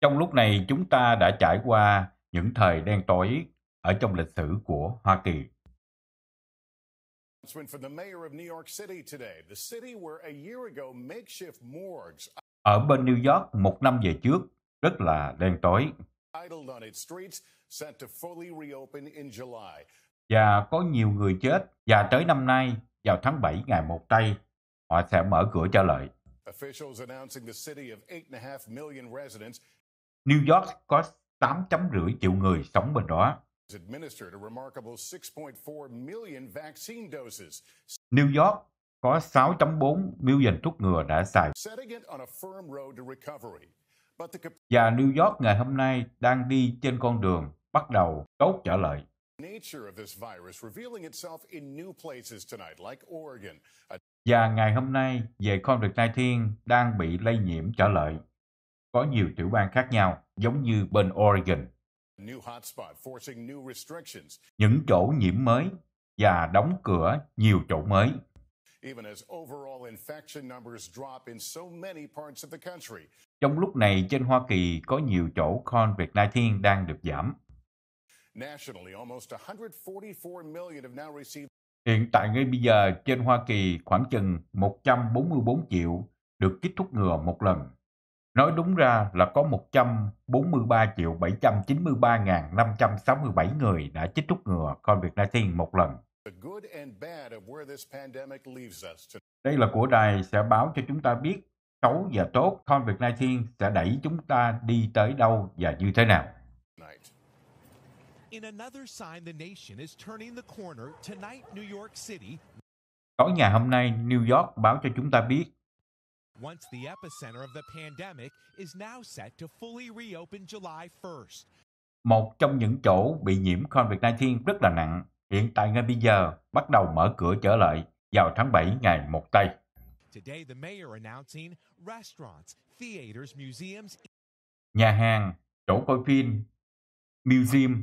Trong lúc này chúng ta đã trải qua những thời đen tối ở trong lịch sử của Hoa Kỳ. Ở bên New York một năm về trước, rất là đen tối. Và có nhiều người chết, và tới năm nay, vào tháng 7 ngày một tây, họ sẽ mở cửa trở lại. New York có 8 chấm rưỡi triệu người sống bên đó. New York có 6.4 million thuốc ngừa đã xài. Và New York ngày hôm nay đang đi trên con đường bắt đầu tốt trở lại. Và ngày hôm nay, về COVID-19 đang bị lây nhiễm trở lại. Có nhiều tiểu bang khác nhau, giống như bên Oregon. Những chỗ nhiễm mới và đóng cửa nhiều chỗ mới. Trong lúc này, trên Hoa Kỳ có nhiều chỗ COVID-19 đang được giảm. Hiện tại ngay bây giờ trên Hoa Kỳ khoảng chừng 144 triệu được kích thuốc ngừa một lần. Nói đúng ra là có 143 triệu 793 567 người đã chích thuốc ngừa COVID-19 một lần. Đây là của đài sẽ báo cho chúng ta biết xấu và tốt COVID-19 sẽ đẩy chúng ta đi tới đâu và như thế nào. In another sign the nation is turning the corner, tonight New York City. Tối ngày hôm nay, New York báo cho chúng ta biết Once the epicenter of the pandemic is now set to fully reopen July 1st. Một trong những chỗ bị nhiễm COVID-19 rất là nặng, hiện tại ngay bây giờ bắt đầu mở cửa trở lại vào tháng 7 ngày 1 Tây. Today the mayor announcing restaurants, theaters, museums. Nhà hàng, chỗ coi phim, museum,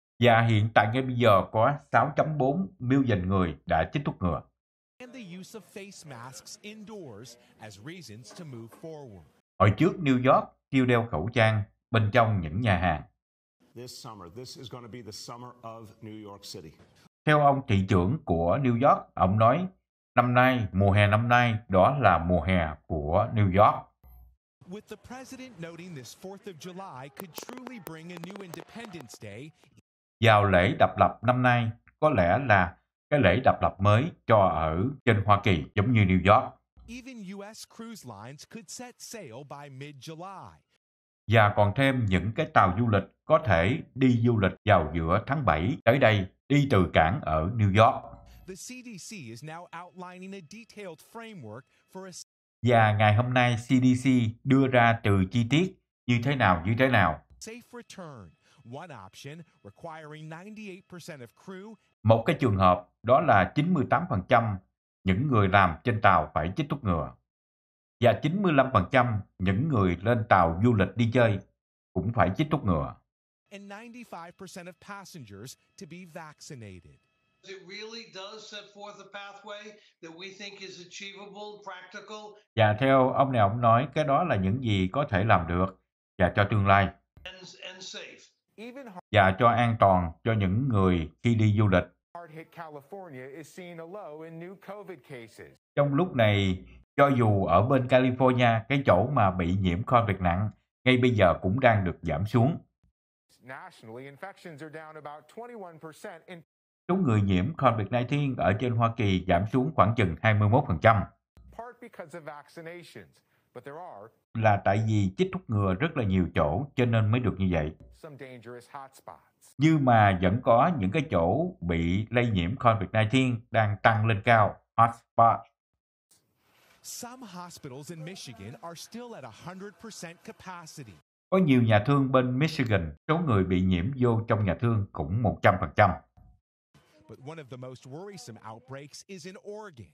và hiện tại ngay bây giờ có 6.4 million người đã chích thuốc ngừa. Hồi trước New York kêu đeo khẩu trang bên trong những nhà hàng. Theo ông thị trưởng của New York, ông nói năm nay, mùa hè năm nay, đó là mùa hè của New York. With the president noting this 4th of July could truly bring a new Independence Day, vào lễ độc lập năm nay có lẽ là cái lễ độc lập mới cho ở trên Hoa Kỳ giống như New York. Và còn thêm những cái tàu du lịch có thể đi du lịch vào giữa tháng 7 tới đây đi từ cảng ở New York. Và ngày hôm nay CDC đưa ra từ chi tiết như thế nào như thế nào. Một cái trường hợp đó là 98% những người làm trên tàu phải chích thuốc ngừa và 95% những người lên tàu du lịch đi chơi cũng phải chích thuốc ngừa. Và theo ông này ông nói cái đó là những gì có thể làm được và cho tương lai. And, and và cho an toàn cho những người khi đi du lịch. Trong lúc này, cho dù ở bên California, cái chỗ mà bị nhiễm COVID nặng ngay bây giờ cũng đang được giảm xuống. Số người nhiễm COVID-19 ở trên Hoa Kỳ giảm xuống khoảng chừng 21% là tại vì chích thuốc ngừa rất là nhiều chỗ cho nên mới được như vậy. Nhưng mà vẫn có những cái chỗ bị lây nhiễm COVID-19 đang tăng lên cao, hotspot. Có nhiều nhà thương bên Michigan, số người bị nhiễm vô trong nhà thương cũng 100%. But one of the most worrisome outbreaks is in Oregon.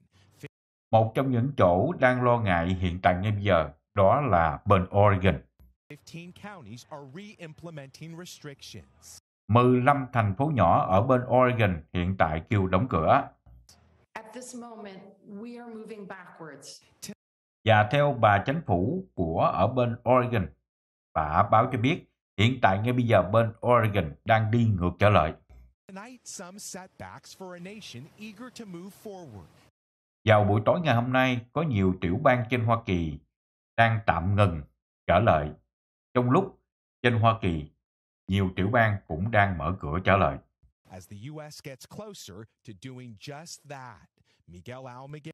Một trong những chỗ đang lo ngại hiện tại ngay bây giờ đó là bên Oregon. 15 thành phố nhỏ ở bên Oregon hiện tại kêu đóng cửa. Và theo bà chính phủ của ở bên Oregon, bà báo cho biết hiện tại ngay bây giờ bên Oregon đang đi ngược trở lại. Tonight, some setbacks for a nation eager to move forward. Vào buổi tối ngày hôm nay, có nhiều tiểu bang trên Hoa Kỳ đang tạm ngừng trở lại. Trong lúc trên Hoa Kỳ, nhiều tiểu bang cũng đang mở cửa trở lại.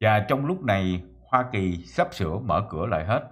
Và trong lúc này, Hoa Kỳ sắp sửa mở cửa lại hết.